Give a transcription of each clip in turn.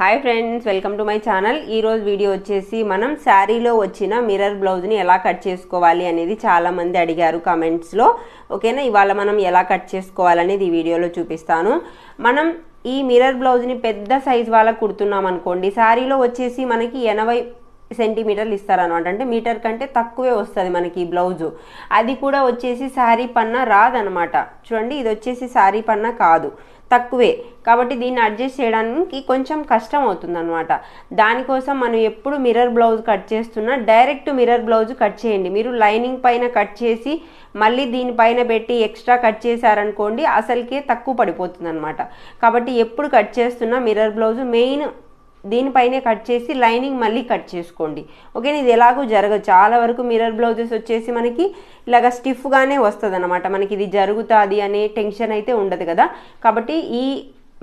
hi friends welcome to my channel ఈరోజు video వచ్చేసి మనం శారీలో వచ్చిన మిర్రర్ బ్లౌజ్ని ఎలా కట్ చేసుకోవాలి అనేది చాలామంది అడిగారు కామెంట్స్లో ఓకేనా ఇవాళ మనం ఎలా కట్ చేసుకోవాలనేది ఈ వీడియోలో చూపిస్తాను మనం ఈ మిర్రర్ బ్లౌజ్ని పెద్ద సైజ్ వాళ్ళకు కుడుతున్నాం అనుకోండి శారీలో వచ్చేసి మనకి ఎనభై సెంటీమీటర్లు ఇస్తారనమాట అంటే మీటర్ కంటే తక్కువే వస్తుంది మనకి ఈ బ్లౌజు అది కూడా వచ్చేసి శారీ పన్నా రాదనమాట చూడండి ఇది వచ్చేసి శారీ పన్నా కాదు తక్కువే కాబట్టి దీన్ని అడ్జస్ట్ చేయడానికి కొంచెం కష్టం అవుతుంది అనమాట దానికోసం మనం ఎప్పుడు మిర్రర్ బ్లౌజ్ కట్ చేస్తున్నా డైరెక్ట్ మిర్రర్ బ్లౌజ్ కట్ చేయండి మీరు లైనింగ్ పైన కట్ చేసి మళ్ళీ దీనిపైన పెట్టి ఎక్స్ట్రా కట్ చేశారనుకోండి అసలుకే తక్కువ పడిపోతుంది అనమాట కాబట్టి ఎప్పుడు కట్ చేస్తున్నా మిర్రర్ బ్లౌజ్ మెయిన్ దీనిపైనే కట్ చేసి లైనింగ్ మళ్ళీ కట్ చేసుకోండి ఓకే ఇది ఎలాగో జరగదు చాలా వరకు మిర్రర్ బ్లౌజెస్ వచ్చేసి మనకి ఇలాగ స్టిఫ్గానే వస్తుంది అనమాట మనకి ఇది జరుగుతుంది అనే టెన్షన్ అయితే ఉండదు కదా కాబట్టి ఈ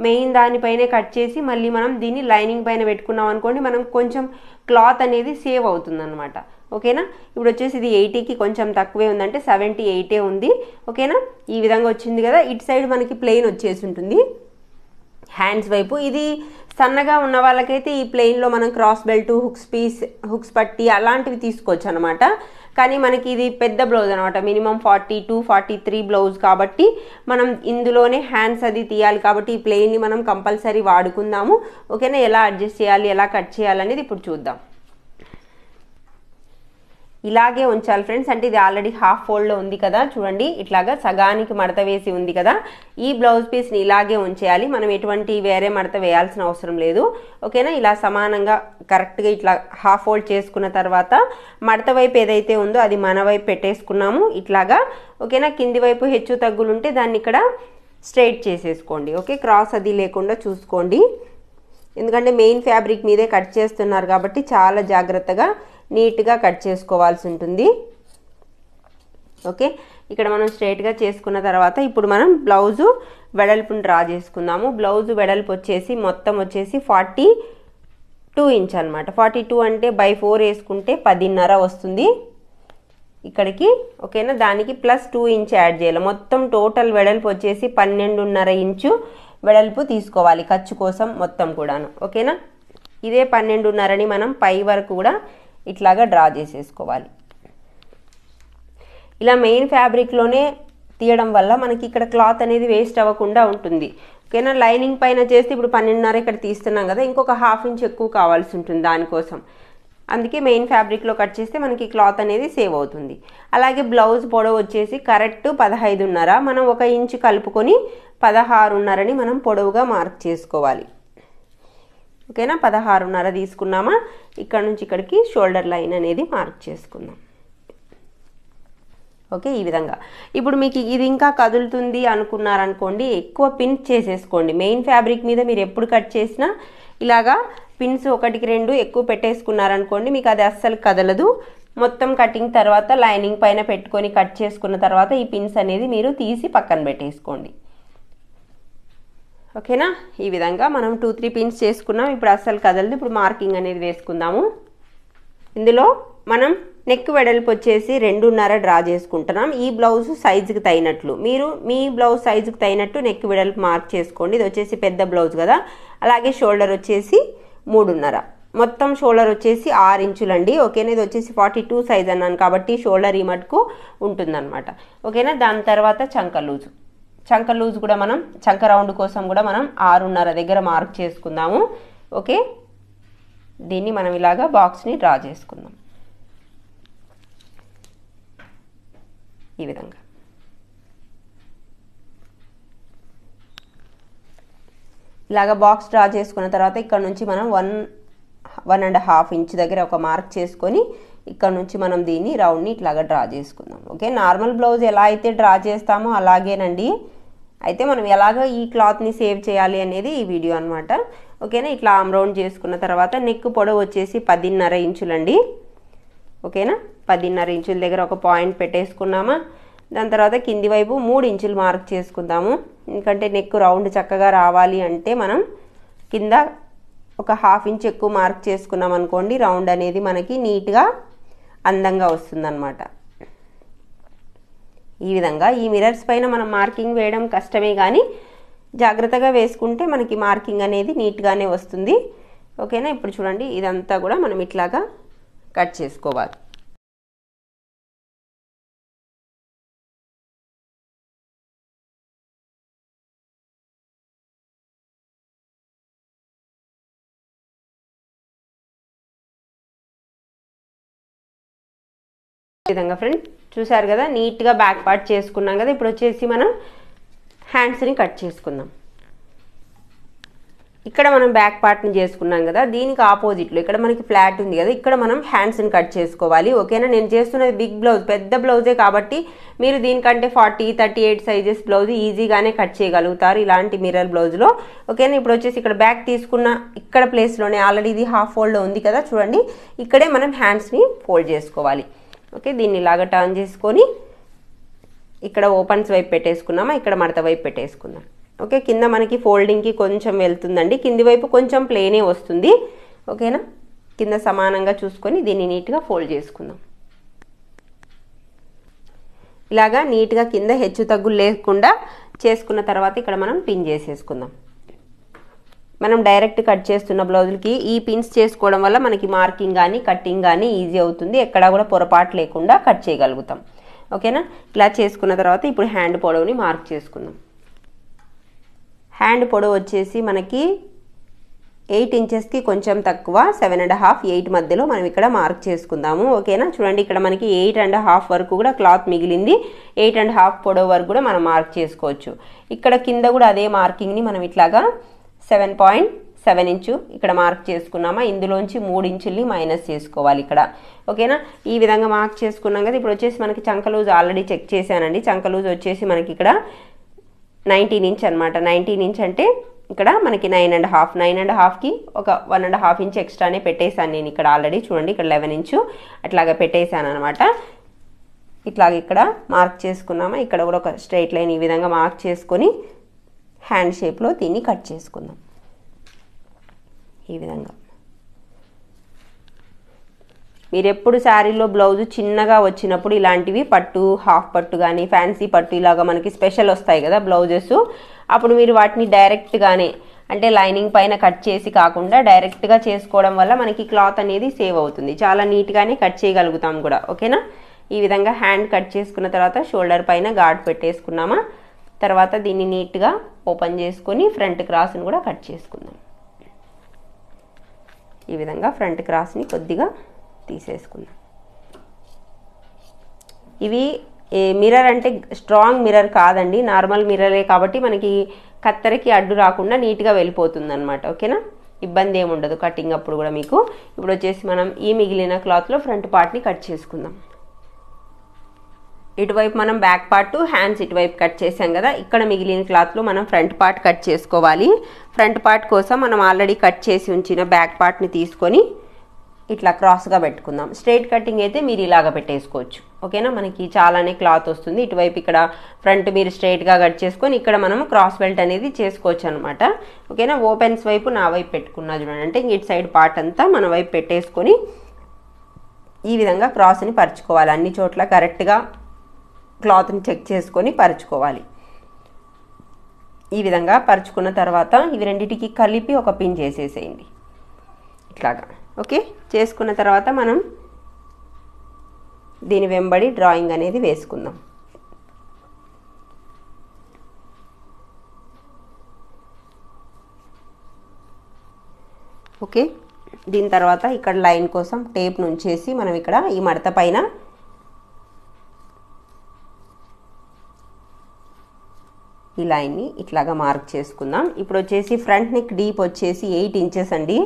మెయిన్ దానిపైనే కట్ చేసి మళ్ళీ మనం దీన్ని లైనింగ్ పైన పెట్టుకున్నాం అనుకోండి మనం కొంచెం క్లాత్ అనేది సేవ్ అవుతుందన్నమాట ఓకేనా ఇప్పుడు వచ్చేసి ఇది ఎయిటీకి కొంచెం తక్కువే ఉందంటే సెవెంటీ ఎయిటే ఉంది ఓకేనా ఈ విధంగా వచ్చింది కదా ఇటు సైడ్ మనకి ప్లెయిన్ వచ్చేసి ఉంటుంది హ్యాండ్స్ వైపు ఇది సన్నగా ఉన్న వాళ్ళకైతే ఈ ప్లెయిన్లో మనం cross belt hooks piece hooks పట్టి అలాంటివి తీసుకోవచ్చు అనమాట కానీ మనకి ఇది పెద్ద బ్లౌజ్ అనమాట minimum forty two forty three blouse కాబట్టి మనం ఇందులోనే హ్యాండ్స్ అది తీయాలి కాబట్టి ఈ ప్లెయిన్ని మనం కంపల్సరీ వాడుకుందాము ఓకేనా ఎలా అడ్జస్ట్ చేయాలి ఎలా కట్ చేయాలనేది ఇప్పుడు చూద్దాం ఇలాగే ఉంచాలి ఫ్రెండ్స్ అంటే ఇది ఆల్రెడీ హాఫ్ ఫోల్డ్లో ఉంది కదా చూడండి ఇట్లాగా సగానికి మడత వేసి ఉంది కదా ఈ బ్లౌజ్ పీస్ని ఇలాగే ఉంచేయాలి మనం ఎటువంటి వేరే మడత వేయాల్సిన అవసరం లేదు ఓకేనా ఇలా సమానంగా కరెక్ట్గా ఇట్లా హాఫ్ ఫోల్డ్ చేసుకున్న తర్వాత మడత వైపు ఏదైతే ఉందో అది మన వైపు పెట్టేసుకున్నాము ఇట్లాగా ఓకేనా కింది వైపు హెచ్చు తగ్గులుంటే దాన్ని ఇక్కడ స్ట్రైట్ చేసేసుకోండి ఓకే క్రాస్ అది లేకుండా చూసుకోండి ఎందుకంటే మెయిన్ ఫ్యాబ్రిక్ మీదే కట్ చేస్తున్నారు కాబట్టి చాలా జాగ్రత్తగా నీట్గా కట్ చేసుకోవాల్సి ఉంటుంది ఓకే ఇక్కడ మనం స్ట్రైట్గా చేసుకున్న తర్వాత ఇప్పుడు మనం బ్లౌజు వెడల్పును డ్రా చేసుకుందాము బ్లౌజు వెడల్పు వచ్చేసి మొత్తం వచ్చేసి ఫార్టీ టూ ఇంచ్ అనమాట ఫార్టీ టూ అంటే బై ఫోర్ వేసుకుంటే పదిన్నర వస్తుంది ఇక్కడికి ఓకేనా దానికి ప్లస్ టూ ఇంచ్ యాడ్ చేయాలి మొత్తం టోటల్ వెడల్పు వచ్చేసి పన్నెండున్నర ఇంచు వెడల్పు తీసుకోవాలి ఖర్చు కోసం మొత్తం కూడాను ఓకేనా ఇదే పన్నెండున్నరని మనం పై వరకు కూడా ఇట్లాగా డ్రా చేసేసుకోవాలి ఇలా మెయిన్ ఫ్యాబ్రిక్లోనే తీయడం వల్ల మనకి ఇక్కడ క్లాత్ అనేది వేస్ట్ అవ్వకుండా ఉంటుంది ఓకేనా లైనింగ్ పైన చేస్తే ఇప్పుడు పన్నెండున్నర ఇక్కడ తీస్తున్నాం కదా ఇంకొక హాఫ్ ఇంచ్ ఎక్కువ కావాల్సి ఉంటుంది దానికోసం అందుకే మెయిన్ ఫ్యాబ్రిక్లో కట్ చేస్తే మనకి క్లాత్ అనేది సేవ్ అవుతుంది అలాగే బ్లౌజ్ పొడవు వచ్చేసి కరెక్ట్ పదహైదున్నర మనం ఒక ఇంచు కలుపుకొని పదహారున్నరని మనం పొడవుగా మార్క్ చేసుకోవాలి ఓకేనా పదహారున్నర తీసుకున్నామా ఇక్కడ నుంచి ఇక్కడికి షోల్డర్ లైన్ అనేది మార్క్ చేసుకుందాం ఓకే ఈ విధంగా ఇప్పుడు మీకు ఇది ఇంకా కదులుతుంది అనుకున్నారనుకోండి ఎక్కువ పిన్ చేసేసుకోండి మెయిన్ ఫ్యాబ్రిక్ మీద మీరు ఎప్పుడు కట్ చేసినా ఇలాగా పిన్స్ ఒకటికి రెండు ఎక్కువ పెట్టేసుకున్నారనుకోండి మీకు అది అస్సలు కదలదు మొత్తం కటింగ్ తర్వాత లైనింగ్ పైన పెట్టుకొని కట్ చేసుకున్న తర్వాత ఈ పిన్స్ అనేది మీరు తీసి పక్కన పెట్టేసుకోండి ఓకేనా ఈ విధంగా మనం టూ త్రీ పిన్స్ చేసుకున్నాం ఇప్పుడు అస్సలు కదలదు ఇప్పుడు మార్కింగ్ అనేది వేసుకుందాము ఇందులో మనం నెక్ వెడల్పు వచ్చేసి రెండున్నర డ్రా చేసుకుంటున్నాం ఈ బ్లౌజ్ సైజుకి తగినట్లు మీరు మీ బ్లౌజ్ సైజుకి తగినట్టు నెక్ వెడల్పు మార్క్ చేసుకోండి ఇది వచ్చేసి పెద్ద బ్లౌజ్ కదా అలాగే షోల్డర్ వచ్చేసి మూడున్నర మొత్తం షోల్డర్ వచ్చేసి ఆరు ఇంచులండి ఓకేనా ఇది వచ్చేసి ఫార్టీ టూ సైజ్ అన్నాను కాబట్టి షోల్డర్ ఈ మటుకు ఉంటుందన్నమాట ఓకేనా దాని తర్వాత చంక లూజు చంక లూజ్ కూడా మనం చంక రౌండ్ కోసం కూడా మనం ఆరున్నర దగ్గర మార్క్ చేసుకుందాము ఓకే దీన్ని మనం ఇలాగా బాక్స్ని డ్రా చేసుకుందాం ఈ విధంగా ఇలాగ బాక్స్ డ్రా చేసుకున్న తర్వాత ఇక్కడ నుంచి మనం one one and half inch దగ్గర ఒక మార్క్ చేసుకొని ఇక్కడ నుంచి మనం దీన్ని రౌండ్ని ఇట్లాగా డ్రా చేసుకుందాం ఓకే నార్మల్ బ్లౌజ్ ఎలా అయితే డ్రా చేస్తామో అలాగేనండి అయితే మనం ఎలాగ ఈ క్లాత్ని సేవ్ చేయాలి అనేది ఈ వీడియో అనమాట ఓకేనా ఇట్లా ఆమ్ రౌండ్ చేసుకున్న తర్వాత నెక్ పొడవు వచ్చేసి పదిన్నర ఇంచులండి ఓకేనా పదిన్నర ఇంచుల దగ్గర ఒక పాయింట్ పెట్టేసుకున్నామా దాని తర్వాత కింది వైపు మూడు ఇంచులు మార్క్ చేసుకుందాము ఎందుకంటే నెక్ రౌండ్ చక్కగా రావాలి అంటే మనం కింద ఒక హాఫ్ ఇంచ్ ఎక్కువ మార్క్ చేసుకున్నాం అనుకోండి రౌండ్ అనేది మనకి నీట్గా అందంగా వస్తుందన్నమాట ఈ విధంగా ఈ మిరర్స్ పైన మనం మార్కింగ్ వేయడం కష్టమే కానీ జాగ్రత్తగా వేసుకుంటే మనకి మార్కింగ్ అనేది నీట్గానే వస్తుంది ఓకేనా ఇప్పుడు చూడండి ఇదంతా కూడా మనం ఇట్లాగా కట్ చేసుకోవాలి విధంగా ఫ్రెండ్ చూసారు కదా నీట్గా బ్యాక్ పార్ట్ చేసుకున్నాం కదా ఇప్పుడు వచ్చేసి మనం హ్యాండ్స్ని కట్ చేసుకుందాం ఇక్కడ మనం బ్యాక్ పార్ట్ని చేసుకున్నాం కదా దీనికి ఆపోజిట్లో ఇక్కడ మనకి ఫ్లాట్ ఉంది కదా ఇక్కడ మనం హ్యాండ్స్ని కట్ చేసుకోవాలి ఓకేనా నేను చేస్తున్నది బిగ్ బ్లౌజ్ పెద్ద బ్లౌజే కాబట్టి మీరు దీనికంటే forty thirty eight sizes blouse ఈజీగానే కట్ చేయగలుగుతారు ఇలాంటి మిర్రర్ బ్లౌజ్లో ఓకేనా ఇప్పుడు వచ్చేసి ఇక్కడ బ్యాక్ తీసుకున్న ఇక్కడ ప్లేస్లోనే ఆల్రెడీ ఇది హాఫ్ ఫోల్డ్లో ఉంది కదా చూడండి ఇక్కడే మనం హ్యాండ్స్ని ఫోల్డ్ చేసుకోవాలి ఓకే దీన్ని ఇలాగ టర్న్ చేసుకొని ఇక్కడ ఓపెన్స్ వైపు పెట్టేసుకున్నామా ఇక్కడ మడత వైపు పెట్టేసుకుందాం ఓకే కింద మనకి ఫోల్డింగ్కి కొంచెం వెళ్తుందండి కింది వైపు కొంచెం ప్లేనే వస్తుంది ఓకేనా కింద సమానంగా చూసుకొని దీన్ని నీట్గా ఫోల్డ్ చేసుకుందాం ఇలాగా నీట్గా కింద హెచ్చు తగ్గులు లేకుండా చేసుకున్న తర్వాత ఇక్కడ మనం పిన్ చేసేసుకుందాం మనం డైరెక్ట్ కట్ చేస్తున్న బ్లౌజులకి ఈ పిన్స్ చేసుకోవడం వల్ల మనకి మార్కింగ్ కానీ కట్టింగ్ కానీ ఈజీ అవుతుంది ఎక్కడా కూడా పొరపాటు లేకుండా కట్ చేయగలుగుతాం ఓకేనా ఇలా చేసుకున్న తర్వాత ఇప్పుడు హ్యాండ్ పొడవుని మార్క్ చేసుకుందాం హ్యాండ్ పొడవు వచ్చేసి మనకి ఎయిట్ ఇంచెస్కి కొంచెం తక్కువ సెవెన్ అండ్ హాఫ్ ఎయిట్ మధ్యలో మనం ఇక్కడ మార్క్ చేసుకుందాము ఓకేనా చూడండి ఇక్కడ మనకి ఎయిట్ అండ్ హాఫ్ వరకు కూడా క్లాత్ మిగిలింది ఎయిట్ అండ్ హాఫ్ పొడవు వరకు కూడా మనం మార్క్ చేసుకోవచ్చు ఇక్కడ కింద కూడా అదే మార్కింగ్ని మనం ఇట్లాగా సెవెన్ పాయింట్ సెవెన్ ఇంచు ఇక్కడ మార్క్ చేసుకున్నామా ఇందులోంచి మూడు ఇంచుల్ని మైనస్ చేసుకోవాలి ఇక్కడ ఓకేనా ఈ విధంగా మార్క్ చేసుకున్నాం కదా ఇప్పుడు వచ్చేసి మనకి చంకలూజ్ ఆల్రెడీ చెక్ చేశానండి చంకలూజ్ వచ్చేసి మనకి ఇక్కడ నైన్టీన్ ఇంచ్ అనమాట నైన్టీన్ ఇంచ్ అంటే ఇక్కడ మనకి nine and half nine and హాఫ్కి ఒక వన్ అండ్ హాఫ్ ఇంచ్ ఎక్స్ట్రానే పెట్టేశాను నేను ఇక్కడ ఆల్రెడీ చూడండి ఇక్కడ లెవెన్ ఇంచు అట్లాగా పెట్టేశాను అనమాట ఇట్లాగ ఇక్కడ మార్క్ చేసుకున్నామా ఇక్కడ కూడా ఒక స్ట్రైట్ లైన్ ఈ విధంగా మార్క్ చేసుకొని హ్యాండ్ షేప్లో దీన్ని కట్ చేసుకుందాం ఈ విధంగా మీరు ఎప్పుడు శారీలో బ్లౌజ్ చిన్నగా వచ్చినప్పుడు ఇలాంటివి పట్టు హాఫ్ పట్టు కానీ ఫ్యాన్సీ పట్టు ఇలాగా మనకి స్పెషల్ వస్తాయి కదా బ్లౌజెస్ అప్పుడు మీరు వాటిని డైరెక్ట్గానే అంటే లైనింగ్ పైన కట్ చేసి కాకుండా డైరెక్ట్గా చేసుకోవడం వల్ల మనకి క్లాత్ అనేది సేవ్ అవుతుంది చాలా నీట్గానే కట్ చేయగలుగుతాం కూడా ఓకేనా ఈ విధంగా హ్యాండ్ కట్ చేసుకున్న తర్వాత షోల్డర్ పైన గాడ్ పెట్టేసుకున్నామా తర్వాత దీన్ని నీట్గా ఓపెన్ చేసుకొని ఫ్రంట్ క్రాస్ని కూడా కట్ చేసుకుందాం ఈ విధంగా ఫ్రంట్ క్రాస్ని కొద్దిగా తీసేసుకుందాం ఇవి మిర్రర్ అంటే స్ట్రాంగ్ మిర్రర్ కాదండి నార్మల్ మిర్రరే కాబట్టి మనకి కత్తెరకి అడ్డు రాకుండా నీట్గా వెళ్ళిపోతుంది అనమాట ఓకేనా ఇబ్బంది ఏముండదు కటింగ్ అప్పుడు కూడా మీకు ఇప్పుడు వచ్చేసి మనం ఈ మిగిలిన క్లాత్లో ఫ్రంట్ పార్ట్ని కట్ చేసుకుందాం ఇటువైపు మనం బ్యాక్ పార్ట్ హ్యాండ్స్ ఇటువైపు కట్ చేసాం కదా ఇక్కడ మిగిలిన క్లాత్లో మనం ఫ్రంట్ పార్ట్ కట్ చేసుకోవాలి ఫ్రంట్ పార్ట్ కోసం మనం ఆల్రెడీ కట్ చేసి ఉంచిన బ్యాక్ పార్ట్ని తీసుకొని ఇట్లా క్రాస్గా పెట్టుకుందాం స్ట్రైట్ కటింగ్ అయితే మీరు ఇలాగ పెట్టేసుకోవచ్చు ఓకేనా మనకి చాలానే క్లాత్ వస్తుంది ఇటువైపు ఇక్కడ ఫ్రంట్ మీరు స్ట్రైట్గా కట్ చేసుకొని ఇక్కడ మనం క్రాస్ బెల్ట్ అనేది చేసుకోవచ్చు అనమాట ఓకేనా ఓపెన్స్ వైపు నా వైపు పెట్టుకున్నా చూడండి అంటే ఇటు సైడ్ పార్ట్ అంతా మన వైపు పెట్టేసుకొని ఈ విధంగా క్రాస్ని పరుచుకోవాలి అన్ని చోట్ల కరెక్ట్గా క్లాత్ని చెక్ చేసుకొని పరుచుకోవాలి ఈ విధంగా పరుచుకున్న తర్వాత ఇవి రెండింటికి కలిపి ఒక పిన్ చేసేసేయండి ఇట్లాగా ఓకే చేసుకున్న తర్వాత మనం దీని వెంబడి డ్రాయింగ్ అనేది వేసుకుందాం ఓకే దీని తర్వాత ఇక్కడ లైన్ కోసం టేప్ నుంచేసి మనం ఇక్కడ ఈ మడత పైన ఈ లైన్ని ఇట్లాగా మార్క్ చేసుకుందాం ఇప్పుడు వచ్చేసి ఫ్రంట్ నెక్ డీప్ వచ్చేసి ఎయిట్ ఇంచెస్ అండి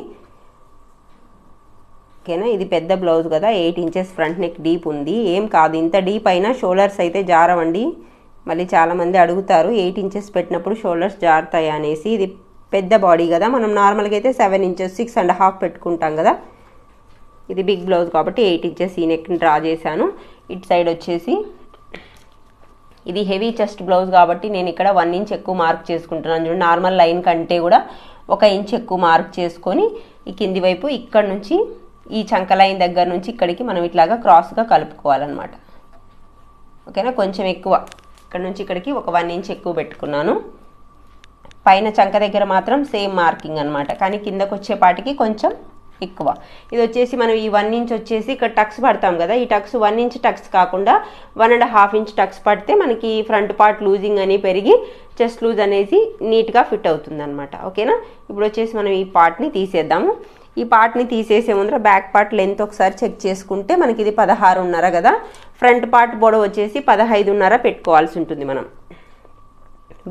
ఓకేనా ఇది పెద్ద బ్లౌజ్ కదా eight inches front neck deep ఉంది ఏం కాదు ఇంత డీప్ అయినా షోల్డర్స్ అయితే జారవండి మళ్ళీ చాలామంది అడుగుతారు ఎయిట్ ఇంచెస్ పెట్టినప్పుడు షోల్డర్స్ జారుతాయి అనేసి ఇది పెద్ద బాడీ కదా మనం నార్మల్గా అయితే seven inches six and half పెట్టుకుంటాం కదా ఇది బిగ్ బ్లౌజ్ కాబట్టి ఎయిట్ ఇంచెస్ ఈ నెక్ని డ్రా చేశాను ఇటు సైడ్ వచ్చేసి ఇది హెవీ చెస్ట్ బ్లౌజ్ కాబట్టి నేను ఇక్కడ వన్ ఇంచ్ ఎక్కువ మార్క్ చేసుకుంటున్నాను చూడండి నార్మల్ లైన్ కంటే కూడా ఒక ఇంచ్ ఎక్కువ మార్క్ చేసుకొని ఈ కింది వైపు ఇక్కడ నుంచి ఈ చంక లైన్ దగ్గర నుంచి ఇక్కడికి మనం ఇట్లాగా క్రాస్గా కలుపుకోవాలన్నమాట ఓకేనా కొంచెం ఎక్కువ ఇక్కడ నుంచి ఇక్కడికి ఒక వన్ ఇంచ్ ఎక్కువ పెట్టుకున్నాను పైన చంక దగ్గర మాత్రం సేమ్ మార్కింగ్ అనమాట కానీ కిందకు వచ్చేపాటికి కొంచెం ఎక్కువ ఇది వచ్చేసి మనం ఈ వన్ ఇంచ్ వచ్చేసి ఇక్కడ టక్స్ పడతాం కదా ఈ టక్స్ వన్ ఇంచ్ టక్స్ కాకుండా one and half inch tucks పడితే మనకి ఫ్రంట్ పార్ట్ లూజింగ్ అని పెరిగి చెస్ట్ లూజ్ అనేది నీట్గా ఫిట్ అవుతుంది అనమాట ఓకేనా ఇప్పుడు వచ్చేసి మనం ఈ పార్ట్ని తీసేద్దాము ఈ పార్ట్ని తీసేసే ముందర బ్యాక్ పార్ట్ లెంత్ ఒకసారి చెక్ చేసుకుంటే మనకి ఇది పదహారున్నర కదా ఫ్రంట్ పార్ట్ పొడవు వచ్చేసి పదహైదున్నర పెట్టుకోవాల్సి ఉంటుంది మనం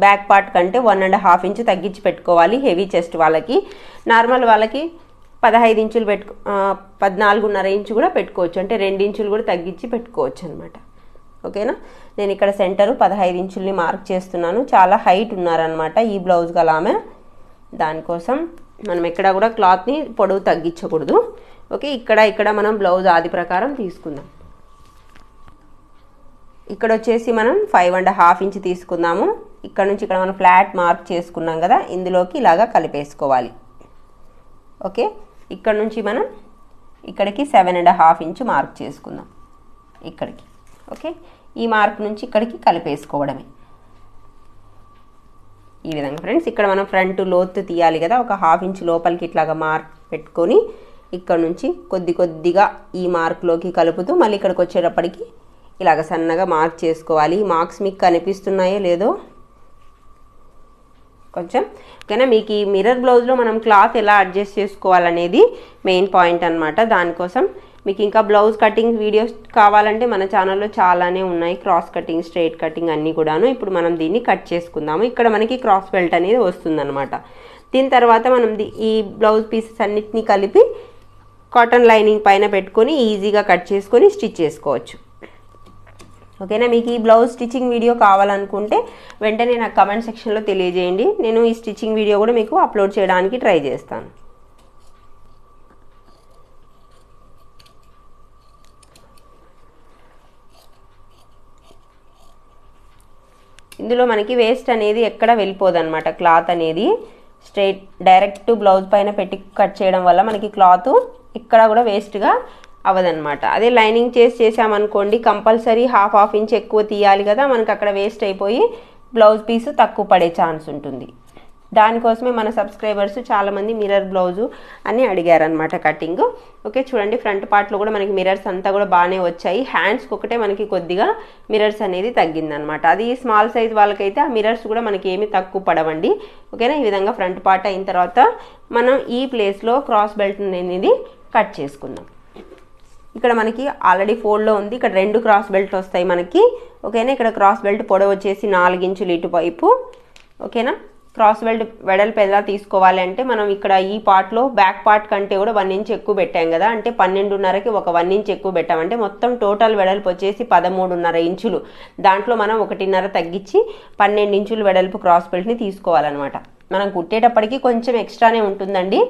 బ్యాక్ పార్ట్ కంటే వన్ అండ్ హాఫ్ ఇంచ్ తగ్గించి పెట్టుకోవాలి హెవీ చెస్ట్ వాళ్ళకి నార్మల్ వాళ్ళకి పదహైదు ఇంచులు పెట్టుకో పద్నాలుగున్నర ఇంచు కూడా పెట్టుకోవచ్చు అంటే రెండు ఇంచులు కూడా తగ్గించి పెట్టుకోవచ్చు అనమాట ఓకేనా నేను ఇక్కడ సెంటరు పదహైదు ఇంచుల్ని మార్క్ చేస్తున్నాను చాలా హైట్ ఉన్నారనమాట ఈ బ్లౌజ్ గల ఆమె దానికోసం మనం ఎక్కడ కూడా క్లాత్ని పొడవు తగ్గించకూడదు ఓకే ఇక్కడ ఇక్కడ మనం బ్లౌజ్ ఆది ప్రకారం తీసుకుందాం ఇక్కడ వచ్చేసి మనం ఫైవ్ అండ్ హాఫ్ ఇంచ్ తీసుకుందాము ఇక్కడ నుంచి ఇక్కడ మనం ఫ్లాట్ మార్క్ చేసుకున్నాం కదా ఇందులోకి ఇలాగా కలిపేసుకోవాలి ఓకే ఇక్కడ నుంచి మనం ఇక్కడికి seven and half inch mark చేసుకుందాం ఇక్కడికి ఓకే ఈ మార్క్ నుంచి ఇక్కడికి కలిపేసుకోవడమే ఈ విధంగా ఫ్రెండ్స్ ఇక్కడ మనం ఫ్రంట్ లోతు తీయాలి కదా ఒక హాఫ్ ఇంచ్ లోపలికి ఇట్లాగా మార్క్ పెట్టుకొని ఇక్కడ నుంచి కొద్ది కొద్దిగా ఈ మార్క్లోకి కలుపుతూ మళ్ళీ ఇక్కడికి వచ్చేటప్పటికి ఇలాగ సన్నగా మార్క్ చేసుకోవాలి ఈ మార్క్స్ మీకు కనిపిస్తున్నాయో లేదో కొంచెం ఓకేనా మీకు ఈ మిర్రర్ బ్లౌజ్లో మనం క్లాత్ ఎలా అడ్జస్ట్ చేసుకోవాలనేది మెయిన్ పాయింట్ అనమాట దానికోసం మీకు ఇంకా బ్లౌజ్ కటింగ్ వీడియోస్ కావాలంటే మన ఛానల్లో చాలానే ఉన్నాయి క్రాస్ కటింగ్ స్ట్రైట్ కటింగ్ అన్నీ కూడాను ఇప్పుడు మనం దీన్ని కట్ చేసుకుందాము ఇక్కడ మనకి క్రాస్ బెల్ట్ అనేది వస్తుందన్నమాట దీని తర్వాత మనం ఈ బ్లౌజ్ పీసెస్ అన్నిటినీ కలిపి కాటన్ లైనింగ్ పైన పెట్టుకొని ఈజీగా కట్ చేసుకొని స్టిచ్ చేసుకోవచ్చు ఓకేనా మీకు ఈ బ్లౌజ్ స్టిచ్చింగ్ వీడియో కావాలనుకుంటే వెంటనే నాకు కమెంట్ సెక్షన్లో తెలియజేయండి నేను ఈ స్టిచ్చింగ్ వీడియో కూడా మీకు అప్లోడ్ చేయడానికి ట్రై చేస్తాను ఇందులో మనకి వేస్ట్ అనేది ఎక్కడ వెళ్ళిపోదు అనమాట క్లాత్ అనేది స్ట్రైట్ డైరెక్ట్ బ్లౌజ్ పైన పెట్టి కట్ చేయడం వల్ల మనకి క్లాత్ ఇక్కడ కూడా వేస్ట్గా అవ్వదనమాట అదే లైనింగ్ చేసి చేసామనుకోండి కంపల్సరీ హాఫ్ హాఫ్ ఇంచ్ ఎక్కువ తీయాలి కదా మనకు అక్కడ వేస్ట్ అయిపోయి బ్లౌజ్ పీసు తక్కువ పడే ఛాన్స్ ఉంటుంది దానికోసమే మన సబ్స్క్రైబర్స్ చాలామంది మిర్రర్ బ్లౌజు అని అడిగారనమాట కటింగ్ ఓకే చూడండి ఫ్రంట్ పార్ట్లో కూడా మనకి మిర్రర్స్ అంతా కూడా బాగానే వచ్చాయి హ్యాండ్స్కి ఒకటే మనకి కొద్దిగా మిర్రర్స్ అనేది తగ్గిందనమాట అది స్మాల్ సైజ్ వాళ్ళకైతే ఆ మిర్రర్స్ కూడా మనకి ఏమి తక్కువ పడవండి ఓకేనా ఈ విధంగా ఫ్రంట్ పార్ట్ అయిన తర్వాత మనం ఈ ప్లేస్లో క్రాస్ బెల్ట్ అనేది కట్ చేసుకుందాం ఇక్కడ మనకి ఆల్రెడీ ఫోల్డ్లో ఉంది ఇక్కడ రెండు క్రాస్ బెల్ట్ వస్తాయి మనకి ఓకేనా ఇక్కడ క్రాస్ బెల్ట్ పొడవు వచ్చేసి నాలుగించులు ఇటువైపు ఓకేనా క్రాస్ బెల్ట్ వెడల్పు ఎలా తీసుకోవాలి అంటే మనం ఇక్కడ ఈ పార్ట్లో బ్యాక్ పార్ట్ కంటే కూడా వన్ ఇంచ్ ఎక్కువ పెట్టాం కదా అంటే పన్నెండున్నరకి ఒక వన్ ఇంచ్ ఎక్కువ పెట్టామంటే మొత్తం టోటల్ వెడల్పు వచ్చేసి పదమూడున్నర ఇంచులు దాంట్లో మనం ఒకటిన్నర తగ్గించి పన్నెండు ఇంచులు వెడల్పు క్రాస్ బెల్ట్ని తీసుకోవాలన్నమాట మనం కుట్టేటప్పటికి కొంచెం ఎక్స్ట్రానే ఉంటుందండి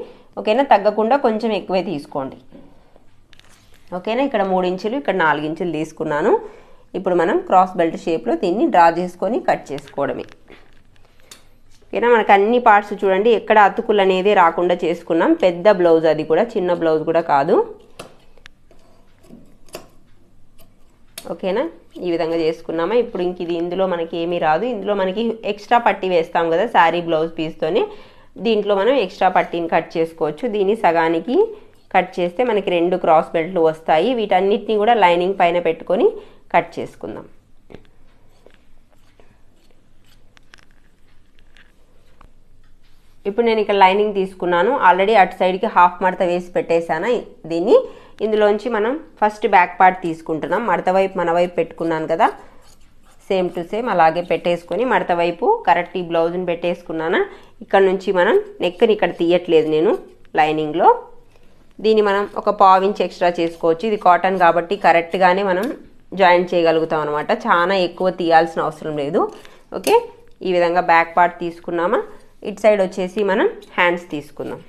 ఓకేనా తగ్గకుండా కొంచెం ఎక్కువే తీసుకోండి ఓకేనా ఇక్కడ మూడు ఇంచులు ఇక్కడ నాలుగు ఇంచులు తీసుకున్నాను ఇప్పుడు మనం క్రాస్ బెల్ట్ షేప్లో దీన్ని డ్రా చేసుకొని కట్ చేసుకోవడమే ఓకేనా మనకు అన్ని పార్ట్స్ చూడండి ఎక్కడ అతుకులు అనేది రాకుండా చేసుకున్నాం పెద్ద బ్లౌజ్ అది కూడా చిన్న బ్లౌజ్ కూడా కాదు ఓకేనా ఈ విధంగా చేసుకున్నామా ఇప్పుడు ఇంక ఇది ఇందులో మనకి ఏమీ రాదు ఇందులో మనకి ఎక్స్ట్రా పట్టి వేస్తాం కదా శారీ బ్లౌజ్ పీస్తోని దీంట్లో మనం ఎక్స్ట్రా పట్టీని కట్ చేసుకోవచ్చు దీన్ని సగానికి కట్ చేస్తే మనకి రెండు క్రాస్ బెల్ట్లు వస్తాయి వీటన్నిటిని కూడా లైనింగ్ పైన పెట్టుకొని కట్ చేసుకుందాం ఇప్పుడు నేను ఇక్కడ లైనింగ్ తీసుకున్నాను ఆల్రెడీ అటు సైడ్కి హాఫ్ మడత వేసి పెట్టేశాను దీన్ని ఇందులోంచి మనం ఫస్ట్ బ్యాక్ పార్ట్ తీసుకుంటున్నాం మడత వైపు మన వైపు పెట్టుకున్నాను కదా సేమ్ టు సేమ్ అలాగే పెట్టేసుకొని మడత వైపు కరెక్ట్ ఈ బ్లౌజ్ని పెట్టేసుకున్నానా ఇక్కడ నుంచి మనం నెక్ని ఇక్కడ తీయట్లేదు నేను లైనింగ్లో దీన్ని మనం ఒక పావించి ఎక్స్ట్రా చేసుకోవచ్చు ఇది కాటన్ కాబట్టి కరెక్ట్గానే మనం జాయిన్ చేయగలుగుతాం అనమాట చాలా ఎక్కువ తీయాల్సిన అవసరం లేదు ఓకే ఈ విధంగా బ్యాక్ పార్ట్ తీసుకున్నామా ఇటు సైడ్ వచ్చేసి మనం హ్యాండ్స్ తీసుకుందాం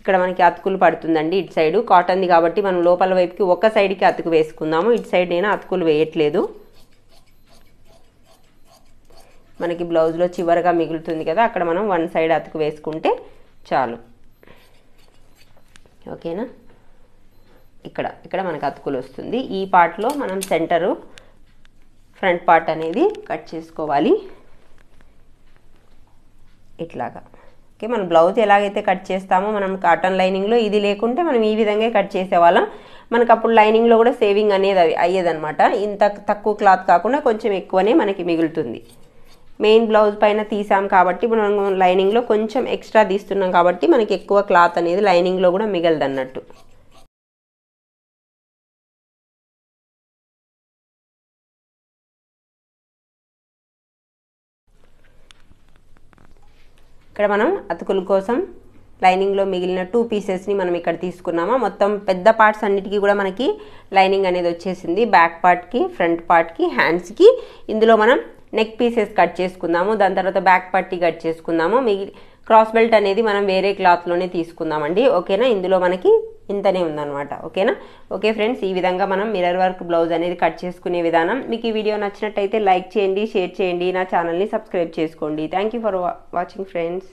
ఇక్కడ మనకి అతుకులు పడుతుందండి ఇటు సైడ్ కాటన్ది కాబట్టి మనం లోపల వైపుకి ఒక సైడ్కి అతుకు వేసుకుందాము ఇటు సైడ్ నేను అతుకులు వేయట్లేదు మనకి బ్లౌజ్లో చివరగా మిగులుతుంది కదా అక్కడ మనం వన్ సైడ్ అతుకు వేసుకుంటే చాలు ఓకేనా ఇక్కడ ఇక్కడ మనకు అతుకులు వస్తుంది ఈ పార్ట్లో మనం సెంటరు ఫ్రంట్ పార్ట్ అనేది కట్ చేసుకోవాలి ఇట్లాగా ఓకే మనం బ్లౌజ్ ఎలాగైతే కట్ చేస్తామో మనం కాటన్ లైనింగ్లో ఇది లేకుంటే మనం ఈ విధంగా కట్ చేసేవాళ్ళం మనకు అప్పుడు లైనింగ్లో కూడా సేవింగ్ అనేది అయ్యేదనమాట ఇంత తక్కువ క్లాత్ కాకుండా కొంచెం ఎక్కువనే మనకి మిగులుతుంది మెయిన్ బ్లౌజ్ పైన తీసాం కాబట్టి మనం లైనింగ్లో కొంచెం ఎక్స్ట్రా తీస్తున్నాం కాబట్టి మనకి ఎక్కువ క్లాత్ అనేది లైనింగ్లో కూడా మిగలదు అన్నట్టు ఇక్కడ మనం అతుకుల కోసం లైనింగ్లో మిగిలిన టూ పీసెస్ని మనం ఇక్కడ తీసుకున్నామా మొత్తం పెద్ద పార్ట్స్ అన్నిటికీ కూడా మనకి లైనింగ్ అనేది వచ్చేసింది బ్యాక్ పార్ట్కి ఫ్రంట్ పార్ట్కి హ్యాండ్స్కి ఇందులో మనం నెక్ పీసెస్ కట్ చేసుకుందాము దాని తర్వాత బ్యాక్ పట్టీ కట్ చేసుకుందాము మిగిలి క్రాస్ బెల్ట్ అనేది మనం వేరే క్లాత్లోనే తీసుకుందామండి ఓకేనా ఇందులో మనకి ఇంతనే ఉందనమాట ఓకేనా ఓకే ఫ్రెండ్స్ ఈ విధంగా మనం మిరర్ వర్క్ బ్లౌజ్ అనేది కట్ చేసుకునే విధానం మీకు ఈ వీడియో నచ్చినట్టయితే లైక్ చేయండి షేర్ చేయండి నా ఛానల్ని సబ్స్క్రైబ్ చేసుకోండి థ్యాంక్ ఫర్ వాచింగ్ ఫ్రెండ్స్